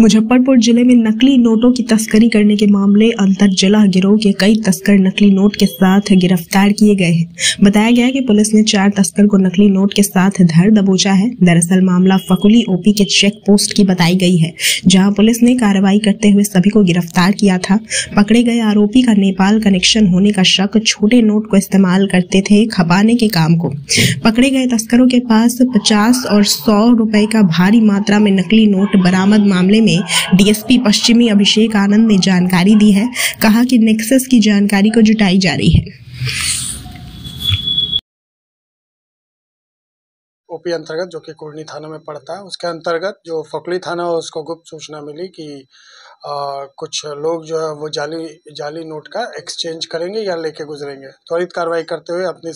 मुजफ्फरपुर जिले में नकली नोटों की तस्करी करने के मामले अंतर जिला गिरोह के कई तस्कर नकली नोट के साथ गिरफ्तार किए गए हैं बताया गया कि पुलिस ने चार तस्कर को नकली नोट के साथ धर दबोचा है दरअसल मामला फकुली ओपी के चेक पोस्ट की बताई गई है जहां पुलिस ने कार्रवाई करते हुए सभी को गिरफ्तार किया था पकड़े गए आरोपी का नेपाल कनेक्शन होने का शक छोटे नोट को इस्तेमाल करते थे खपाने के काम को पकड़े गए तस्करों के पास पचास और सौ रुपए का भारी मात्रा में नकली नोट बरामद मामले में डीएसपी पश्चिमी अभिषेक आनंद ने जानकारी दी है कहा कि नेक्सस की जानकारी को जुटाई जा रही है ओपी अंतर्गत जो कि कुर्नी थाना में पड़ता है उसके अंतर्गत जो फकली थाना है उसको गुप्त सूचना मिली कि आ, कुछ लोग जो है वो जाली जाली नोट का एक्सचेंज करेंगे या लेके गुजरेंगे त्वरित कार्रवाई करते हुए अपने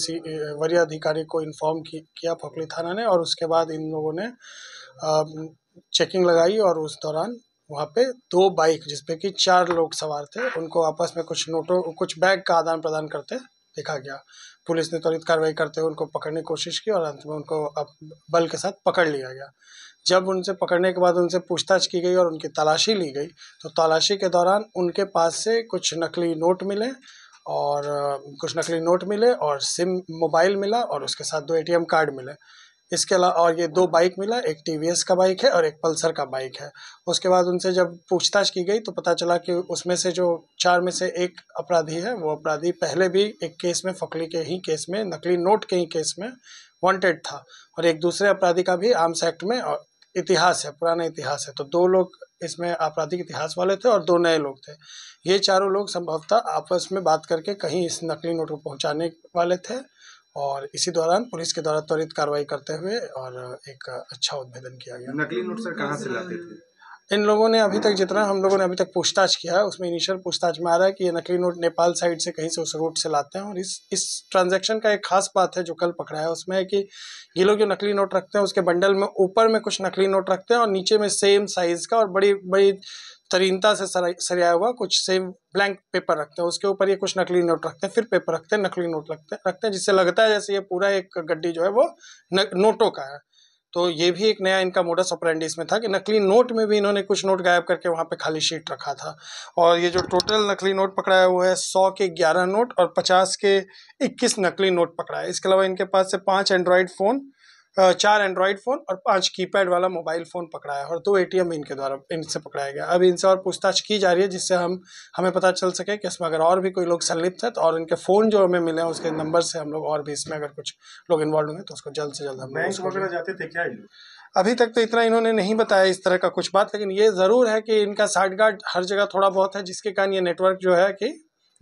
वरीय अधिकारी को इन्फॉर्म किया फकली थाना ने और उसके बाद इन लोगों ने चेकिंग लगाई और उस दौरान वहाँ पे दो बाइक जिसपे कि चार लोग सवार थे उनको आपस में कुछ नोटों कुछ बैग का आदान प्रदान करते देखा गया पुलिस ने त्वरित कार्रवाई करते हुए उनको पकड़ने की कोशिश की और अंत में उनको बल के साथ पकड़ लिया गया जब उनसे पकड़ने के बाद उनसे पूछताछ की गई और उनकी तलाशी ली गई तो तलाशी के दौरान उनके पास से कुछ नकली नोट मिले और कुछ नकली नोट मिले और सिम मोबाइल मिला और उसके साथ दो एटीएम कार्ड मिले इसके अलावा और ये दो बाइक मिला एक टी का बाइक है और एक पल्सर का बाइक है उसके बाद उनसे जब पूछताछ की गई तो पता चला कि उसमें से जो चार में से एक अपराधी है वो अपराधी पहले भी एक केस में फकली के ही केस में नकली नोट के ही केस में वांटेड था और एक दूसरे अपराधी का भी आर्म्स एक्ट में इतिहास है पुराना इतिहास है तो दो लोग इसमें आपराधिक इतिहास वाले थे और दो नए लोग थे ये चारों लोग संभवतः आपस में बात करके कहीं इस नकली नोट को पहुंचाने वाले थे और इसी दौरान पुलिस के द्वारा त्वरित कार्रवाई करते हुए और एक अच्छा उद्भेदन किया गया नकली नोट सर कहाँ से लाते थे इन लोगों ने अभी तक जितना हम लोगों ने अभी तक पूछताछ किया है उसमें इनिशियल पूछताछ में आ रहा है कि ये नकली नोट नेपाल साइड से कहीं से उस रूट से लाते हैं और इस इस ट्रांजैक्शन का एक खास बात है जो कल पकड़ा है उसमें है कि ये लोग जो नकली नोट रखते हैं उसके बंडल में ऊपर में कुछ नकली नोट रखते हैं और नीचे में सेम साइज़ का और बड़ी बड़ी तरीनता से सरिया हुआ कुछ सेम ब्लैंक पेपर रखते हैं उसके ऊपर ये कुछ नकली नोट रखते हैं फिर पेपर रखते हैं नकली नोट रखते हैं रखते हैं जिससे लगता है जैसे ये पूरा एक गड्डी जो है वो नोटों का है तो ये भी एक नया इनका मोडस ऑपरेंडी में था कि नकली नोट में भी इन्होंने कुछ नोट गायब करके वहाँ पे खाली शीट रखा था और ये जो टोटल नकली नोट पकड़ाया हुआ है सौ के ग्यारह नोट और पचास के इक्कीस नकली नोट पकड़ा है इसके अलावा इनके पास से पाँच एंड्रॉयड फ़ोन चार एंड्रॉयड फ़ोन और पांच कीपैड वाला मोबाइल फ़ोन पकड़ाया और दो एटीएम इनके द्वारा इनसे पकड़ाया गया अब इनसे और पूछताछ की जा रही है जिससे हम हमें पता चल सके कि इसमें अगर और भी कोई लोग संलिप्त है तो और इनके फ़ोन जो हमें मिले हैं उसके नंबर से हम लोग और भी इसमें अगर कुछ लोग इन्वॉल्व होंगे तो उसको जल्द से जल्द हम वगैरह जाते थे क्या अभी तक तो इतना इन्होंने नहीं बताया इस तरह का कुछ बात लेकिन ये ज़रूर है कि इनका साठगाट हर जगह थोड़ा बहुत है जिसके कारण ये नेटवर्क जो है कि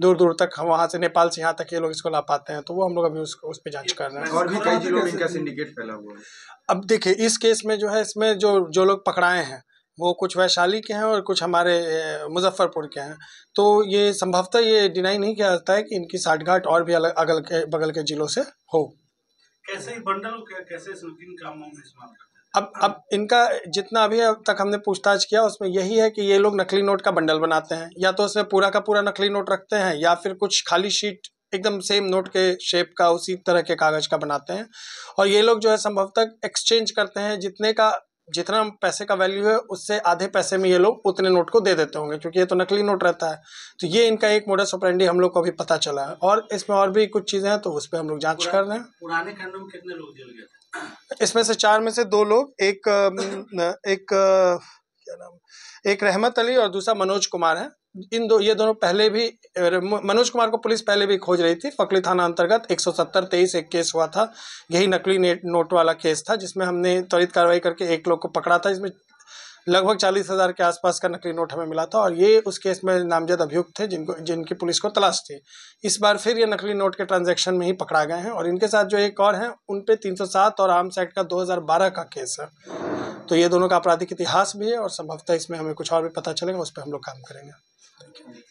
दूर दूर तक वहाँ से नेपाल से यहाँ तक ये लोग इसको ला पाते हैं तो वो हम लोग अभी उसको उस पर जाँच कर रहे हैं और भी कई जिलों में इनका सिंडिकेट फैला हुआ है अब देखिए इस केस में जो है इसमें जो जो लोग पकड़ाए हैं वो कुछ वैशाली के हैं और कुछ हमारे मुजफ्फरपुर के हैं तो ये संभवतः ये डिनाई नहीं किया जाता है कि इनकी साठगाट और भी अलग अगल के बगल के जिलों से हो कैसे बंडल कैसे काम होंगे इस मामले अब अब इनका जितना अभी अब तक हमने पूछताछ किया उसमें यही है कि ये लोग नकली नोट का बंडल बनाते हैं या तो उसमें पूरा का पूरा नकली नोट रखते हैं या फिर कुछ खाली शीट एकदम सेम नोट के शेप का उसी तरह के कागज़ का बनाते हैं और ये लोग जो है संभवतः एक्सचेंज करते हैं जितने का जितना पैसे का वैल्यू है उससे आधे पैसे में ये लोग उतने नोट को दे देते होंगे क्योंकि ये तो नकली नोट रहता है तो ये इनका एक मोडस ऑपरेंडी हम लोग को अभी पता चला है और इसमें और भी कुछ चीज़ें हैं तो उस पर हम लोग जाँच कर रहे हैं पुराने खंडों में कितने लोग जेल गए इसमें से चार में से दो लोग एक एक क्या नाम एक रहमत अली और दूसरा मनोज कुमार है इन दो ये दोनों पहले भी मनोज कुमार को पुलिस पहले भी खोज रही थी फकली थाना अंतर्गत एक सौ सत्तर तेईस एक केस हुआ था यही नकली नोट वाला केस था जिसमें हमने त्वरित कार्रवाई करके एक लोग को पकड़ा था जिसमें लगभग चालीस हजार के आसपास का नकली नोट हमें मिला था और ये उस केस में नामजद अभियुक्त थे जिनको जिनकी पुलिस को तलाश थी इस बार फिर ये नकली नोट के ट्रांजैक्शन में ही पकड़ा गए हैं और इनके साथ जो एक और हैं उन पे सात और आर्म्स एक्ट का बारह का केस है तो ये दोनों का आपराधिक इतिहास भी है और संभवतः इसमें हमें कुछ और भी पता चलेगा उस पर हम लोग काम करेंगे